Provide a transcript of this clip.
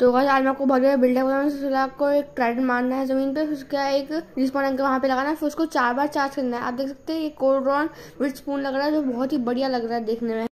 तो बस आज मैं आपको बहुत ज़्यादा बिल्डर बनाना है आपको एक ट्रेड मारना है ज़मीन पे उसका एक रिस्पॉन अंक वहाँ पे लगाना है फिर उसको चार बार चार्ज करना है आप देख सकते हैं ये कोल्ड्रॉन विथ स्पून लग रहा है जो बहुत ही बढ़िया लग रहा है देखने में